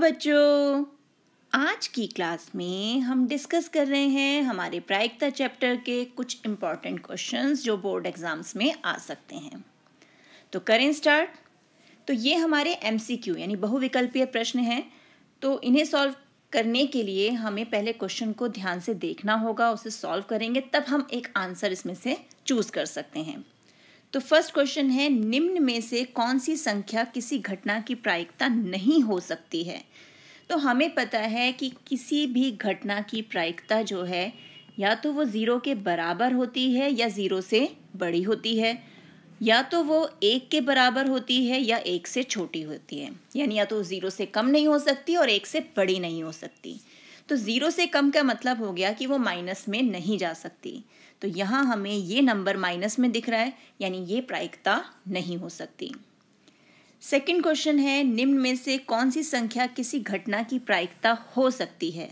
बच्चों आज की क्लास में हम डिस्कस कर रहे हैं हमारे प्रायिकता चैप्टर के कुछ इम्पॉर्टेंट क्वेश्चंस जो बोर्ड एग्जाम्स में आ सकते हैं तो करें स्टार्ट तो ये हमारे एम यानी बहुविकल्पीय प्रश्न हैं तो इन्हें सॉल्व करने के लिए हमें पहले क्वेश्चन को ध्यान से देखना होगा उसे सॉल्व करेंगे तब हम एक आंसर इसमें से चूज़ कर सकते हैं तो फर्स्ट क्वेश्चन है निम्न में से कौन सी संख्या किसी घटना की प्रायिकता नहीं हो सकती है तो हमें पता है कि किसी भी घटना की प्रायिकता जो है या तो वो ज़ीरो के बराबर होती है या ज़ीरो से बड़ी होती है या तो वो एक के बराबर होती है या एक से छोटी होती है यानी या तो ज़ीरो से कम नहीं हो सकती और एक से बड़ी नहीं हो सकती तो ज़ीरो से कम का मतलब हो गया कि वो माइनस में नहीं जा सकती तो यहाँ हमें ये नंबर माइनस में दिख रहा है यानी ये प्रायिकता नहीं हो सकती सेकंड क्वेश्चन है निम्न में से कौन सी संख्या किसी घटना की प्रायिकता हो सकती है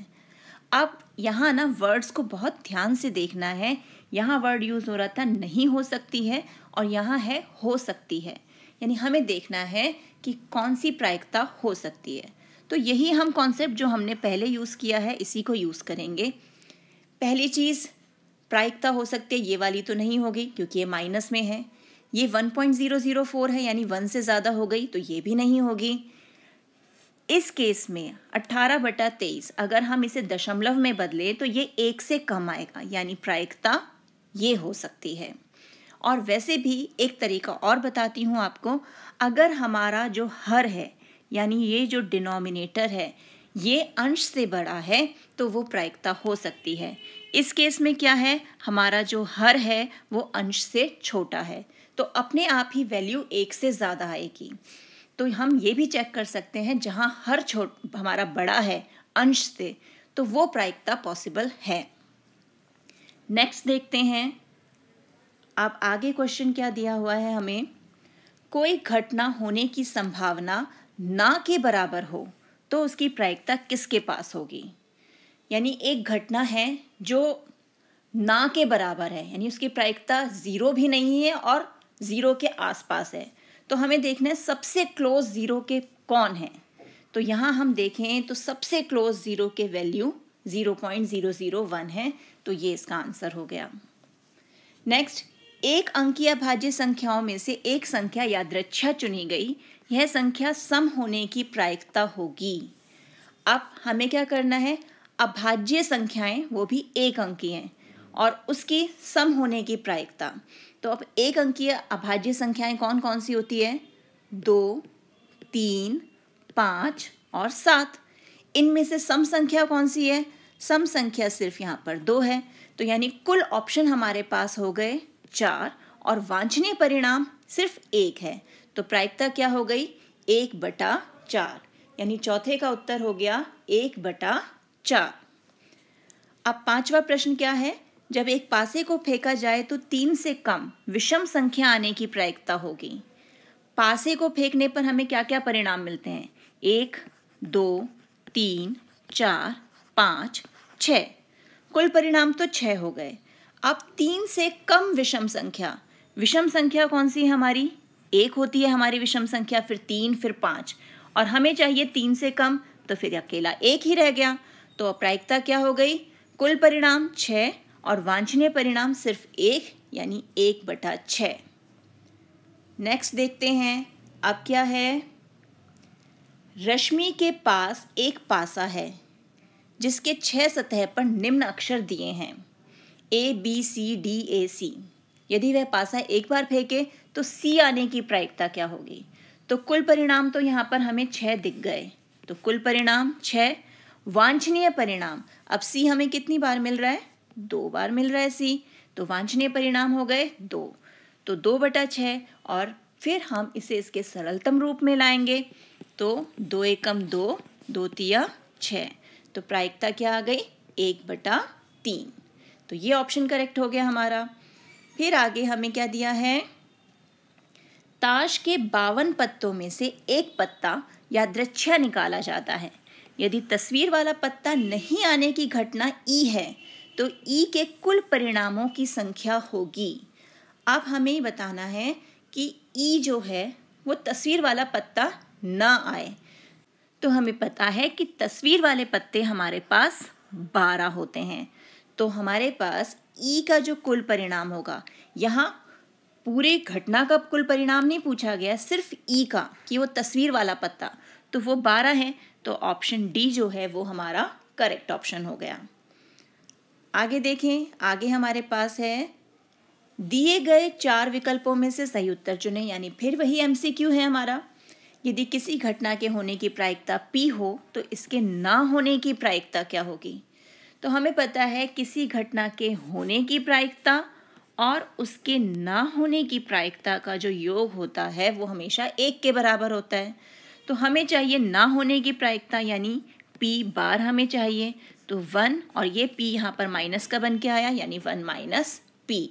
अब यहाँ ना वर्ड्स को बहुत ध्यान से देखना है यहाँ वर्ड यूज़ हो रहा था नहीं हो सकती है और यहाँ है हो सकती है यानी हमें देखना है कि कौन सी प्रायिकता हो सकती है तो यही हम कॉन्सेप्ट जो हमने पहले यूज़ किया है इसी को यूज़ करेंगे पहली चीज़ प्रायिकता हो सकती है ये वाली तो नहीं होगी क्योंकि ये माइनस में है ये 1.004 है यानी वन से ज़्यादा हो गई तो ये भी नहीं होगी इस केस में 18 बटा तेईस अगर हम इसे दशमलव में बदले तो ये एक से कम आएगा यानी प्रायिकता ये हो सकती है और वैसे भी एक तरीका और बताती हूँ आपको अगर हमारा जो हर है यानी ये जो डिनोमिनेटर है ये अंश से बड़ा है तो वो प्रायिकता हो सकती है इस केस में क्या है हमारा जो हर है वो अंश से छोटा है तो अपने आप ही वैल्यू एक से ज़्यादा आएगी तो हम ये भी चेक कर सकते हैं जहाँ हर छोट हमारा बड़ा है अंश से तो वो प्रायिकता पॉसिबल है नेक्स्ट देखते हैं आप आगे क्वेश्चन क्या दिया हुआ है हमें कोई घटना होने की संभावना ना के बराबर हो तो उसकी प्रायिकता किसके पास होगी यानी एक घटना है जो ना के बराबर है यानी उसकी प्रायिकता ज़ीरो भी नहीं है और ज़ीरो के आसपास है तो हमें देखना है सबसे क्लोज ज़ीरो के कौन है तो यहाँ हम देखें तो सबसे क्लोज ज़ीरो के value zero point zero zero one है तो ये इसका आंसर हो गया नेक्स्ट एक अंकीय भाज्य संख्याओं में से एक संख्या यादृच्छा चुनी गई यह संख्या सम होने की प्रायिकता होगी अब हमें क्या करना है अभाज्य संख्याएं वो भी एक अंकीय हैं और उसकी सम होने की प्रायिकता तो अब एक अंकीय अभाज्य संख्याएं कौन कौन सी होती है दो तीन पाँच और सात इनमें से सम संख्या कौन सी है सम संख्या सिर्फ यहाँ पर दो है तो यानी कुल ऑप्शन हमारे पास हो गए चार और वांछनीय परिणाम सिर्फ एक है तो प्रायिकता क्या हो गई एक बटा चार यानी चौथे का उत्तर हो गया एक बटा चार अब पांचवा प्रश्न क्या है जब एक पासे को फेंका जाए तो तीन से कम विषम संख्या आने की प्रायिकता होगी पासे को फेंकने पर हमें क्या क्या परिणाम मिलते हैं एक दो तीन चार पाँच छ कुल परिणाम तो छः हो गए अब तीन से कम विषम संख्या विषम संख्या कौन सी है हमारी एक होती है हमारी विषम संख्या फिर तीन फिर पाँच और हमें चाहिए तीन से कम तो फिर अकेला एक ही रह गया तो अप्रायिकता क्या हो गई कुल परिणाम छ और वांछनीय परिणाम सिर्फ एक यानी एक बटा छ नेक्स्ट देखते हैं अब क्या है रश्मि के पास एक पासा है जिसके छह सतह पर निम्न अक्षर दिए हैं A B C D A सी यदि वह पासा एक बार फेंके तो सी आने की प्रायिकता क्या होगी तो कुल परिणाम तो यहाँ पर हमें छः दिख गए तो कुल परिणाम छः वांछनीय परिणाम अब सी हमें कितनी बार मिल रहा है दो बार मिल रहा है सी तो वांछनीय परिणाम हो गए दो तो दो बटा छः और फिर हम इसे इसके सरलतम रूप में लाएंगे तो दो एकम दो दो तिया छः तो प्रायिकता क्या आ गई एक बटा तीन तो ये ऑप्शन करेक्ट हो गया हमारा फिर आगे हमें क्या दिया है ताश के बावन पत्तों में से एक पत्ता या दृक्षा निकाला जाता है यदि तस्वीर वाला पत्ता नहीं आने की घटना ई है तो ई के कुल परिणामों की संख्या होगी अब हमें बताना है कि ई जो है वो तस्वीर वाला पत्ता ना आए तो हमें पता है कि तस्वीर वाले पत्ते हमारे पास बारह होते हैं तो हमारे पास ई e का जो कुल परिणाम होगा यहाँ पूरे घटना का कुल परिणाम नहीं पूछा गया सिर्फ ई e का कि वो तस्वीर वाला पत्ता तो वो बारह है तो ऑप्शन डी जो है वो हमारा करेक्ट ऑप्शन हो गया आगे देखें आगे हमारे पास है दिए गए चार विकल्पों में से सही उत्तर चुने यानी फिर वही एमसीक्यू है हमारा यदि किसी घटना के होने की प्रायिकता पी हो तो इसके ना होने की प्रायिकता क्या होगी तो हमें पता है किसी घटना के होने की प्रायिकता और उसके ना होने की प्रायिकता का जो योग होता है वो हमेशा एक के बराबर होता है तो हमें चाहिए ना होने की प्रायिकता यानी पी बार हमें चाहिए तो वन और ये पी यहाँ पर माइनस का बन के आया यानी वन माइनस पी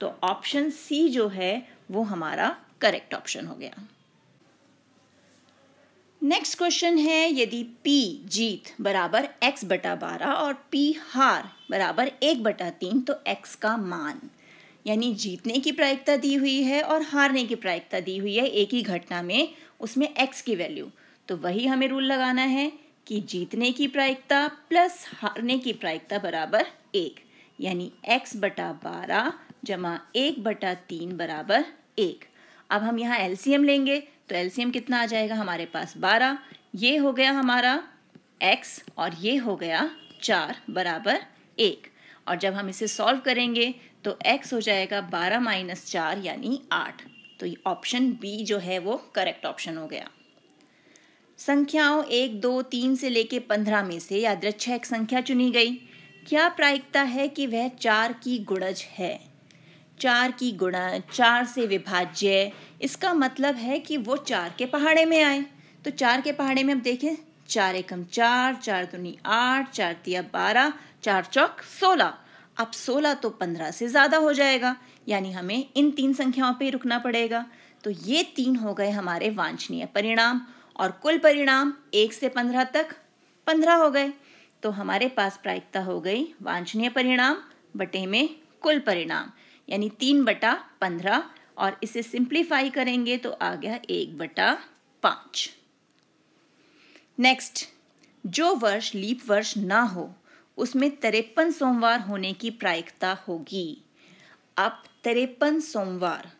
तो ऑप्शन सी जो है वो हमारा करेक्ट ऑप्शन हो गया नेक्स्ट क्वेश्चन है यदि P जीत बराबर x बटा बारह और P हार बराबर एक बटा तीन तो x का मान यानी जीतने की प्रायिकता दी हुई है और हारने की प्रायिकता दी हुई है एक ही घटना में उसमें x की वैल्यू तो वही हमें रूल लगाना है कि जीतने की प्रायिकता प्लस हारने की प्रायिकता बराबर एक यानी x बटा बारह जमा एक बटा तीन बराबर एक अब हम यहाँ एल्सीयम लेंगे तो एल्सीयम कितना आ जाएगा हमारे पास बारह ये हो गया हमारा x और ये हो गया चार बराबर एक और जब हम इसे सॉल्व करेंगे तो x हो जाएगा बारह माइनस चार यानी आठ तो ये ऑप्शन बी जो है वो करेक्ट ऑप्शन हो गया संख्याओं एक दो तीन से लेके पंद्रह में से यादृच्छा एक संख्या चुनी गई क्या प्रायिकता है कि वह चार की गुड़ज है चार की गुणा चार से विभाज्य इसका मतलब है कि वो चार के पहाड़े में आए तो चार के पहाड़े में हम देखें चार एकम चार चार दुनी आठ चार तिया बारह चार चौक सोलह अब सोलह तो पंद्रह से ज़्यादा हो जाएगा यानी हमें इन तीन संख्याओं पर रुकना पड़ेगा तो ये तीन हो गए हमारे वांछनीय परिणाम और कुल परिणाम एक से पंद्रह तक पंद्रह हो गए तो हमारे पास प्रायिकता हो गई वांछनीय परिणाम बटे में कुल परिणाम यानी तीन बटा पंद्रह और इसे सिंप्लीफाई करेंगे तो आ गया एक बटा पाँच नेक्स्ट जो वर्ष लीप वर्ष ना हो उसमें तिरपन सोमवार होने की प्रायिकता होगी अब तिरपन सोमवार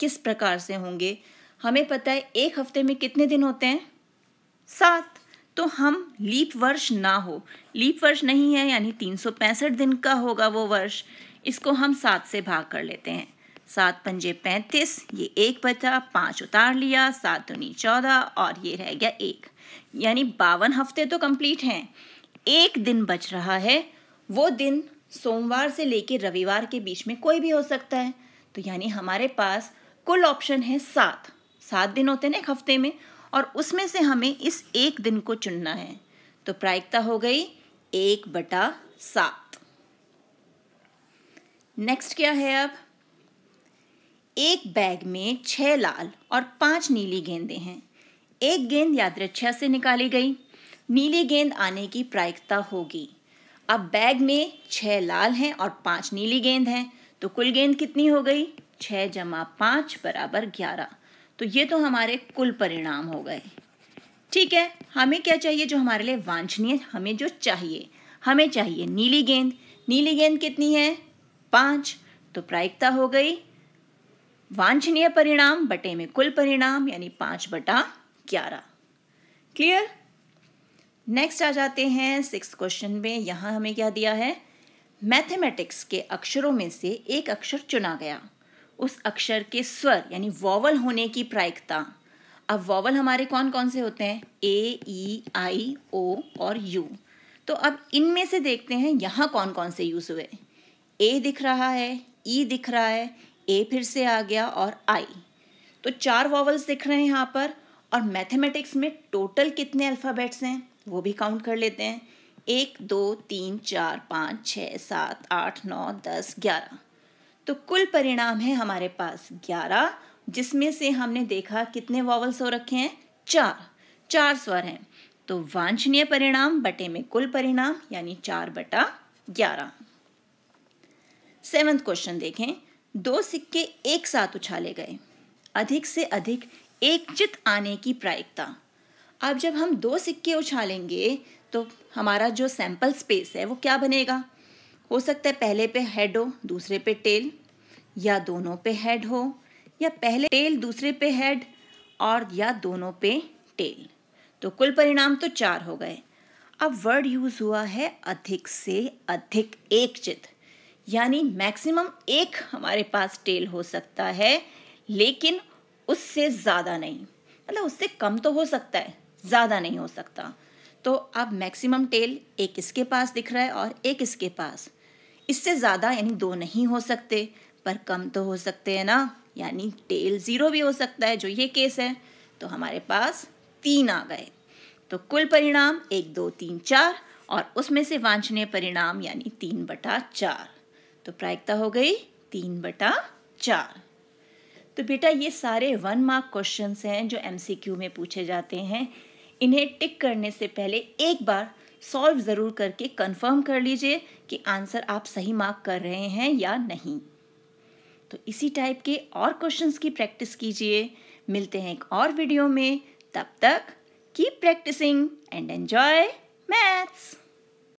किस प्रकार से होंगे हमें पता है एक हफ्ते में कितने दिन होते हैं सात तो हम लीप वर्ष ना हो लीप वर्ष नहीं है यानी पैंसठ दिन का होगा वो वर्ष इसको हम सात से भाग कर लेते हैं सात पंजे पैंतीस ये एक बचा पाँच उतार लिया सात धुनी चौदह और ये रह गया एक यानी बावन हफ्ते तो कंप्लीट हैं एक दिन बच रहा है वो दिन सोमवार से लेकर रविवार के बीच में कोई भी हो सकता है तो यानी हमारे पास कुल ऑप्शन है सात सात दिन होते हैं एक हफ्ते में और उसमें से हमें इस एक दिन को चुनना है तो प्रायिकता हो गई एक बटा सात नेक्स्ट क्या है अब एक बैग में छ लाल और पांच नीली गेंदे हैं एक गेंद यादृच्छा से निकाली गई नीली गेंद आने की प्रायिकता होगी अब बैग में छह लाल हैं और पांच नीली गेंद हैं तो कुल गेंद कितनी हो गई छः जमा पाँच बराबर ग्यारह तो ये तो हमारे कुल परिणाम हो गए ठीक है हमें क्या चाहिए जो हमारे लिए वांछनीय हमें जो चाहिए हमें चाहिए नीली गेंद नीली गेंद कितनी है पाँच तो प्रायिकता हो गई वांछनीय परिणाम बटे में कुल परिणाम यानी पाँच बटा ग्यारह क्लियर नेक्स्ट आ जाते हैं सिक्स क्वेश्चन में यहाँ हमें क्या दिया है मैथमेटिक्स के अक्षरों में से एक अक्षर चुना गया उस अक्षर के स्वर यानी वॉवल होने की प्रायिकता अब वॉवल हमारे कौन कौन से होते हैं ए ई आई ओ और यू तो अब इनमें से देखते हैं यहाँ कौन कौन से यूज़ हुए ए दिख रहा है ई दिख रहा है ए फिर से आ गया और आई तो चार वॉवल्स दिख रहे हैं यहाँ पर और मैथमेटिक्स में टोटल कितने अल्फ़ाबेट्स हैं वो भी काउंट कर लेते हैं एक दो तीन चार पाँच छः सात आठ नौ दस ग्यारह तो कुल परिणाम है हमारे पास ग्यारह जिसमें से हमने देखा कितने वॉवल्स हो रखे हैं चार चार स्वर हैं तो वांछनीय परिणाम बटे में कुल परिणाम यानी चार बटा ग्यारह सेवन्थ क्वेश्चन देखें दो सिक्के एक साथ उछाले गए अधिक से अधिक एक चित आने की प्रायिकता अब जब हम दो सिक्के उछालेंगे तो हमारा जो सैंपल स्पेस है वो क्या बनेगा हो सकता है पहले पे हेड हो दूसरे पे टेल या दोनों पे हेड हो या पहले टेल दूसरे पे हेड और या दोनों पे टेल तो कुल परिणाम तो चार हो गए अब वर्ड यूज़ हुआ है अधिक से अधिक एक चित यानी मैक्सिमम एक हमारे पास टेल हो सकता है लेकिन उससे ज़्यादा नहीं मतलब उससे कम तो हो सकता है ज़्यादा नहीं हो सकता तो अब मैक्सिमम टेल एक इसके पास दिख रहा है और एक इसके पास इससे ज़्यादा यानी दो नहीं हो सकते पर कम तो हो सकते हैं ना यानी टेल ज़ीरो भी हो सकता है जो ये केस है तो हमारे पास तीन आ गए तो कुल परिणाम एक दो तीन चार और उसमें से वांछनीय परिणाम यानी तीन बटा चार तो प्रायिकता हो गई तीन बटा चार तो बेटा ये सारे वन मार्क क्वेश्चन हैं जो एमसीक्यू में पूछे जाते हैं इन्हें टिक करने से पहले एक बार सॉल्व ज़रूर करके कंफर्म कर लीजिए कि आंसर आप सही मार्क कर रहे हैं या नहीं तो इसी टाइप के और क्वेश्चंस की प्रैक्टिस कीजिए मिलते हैं एक और वीडियो में तब तक keep practising and enjoy maths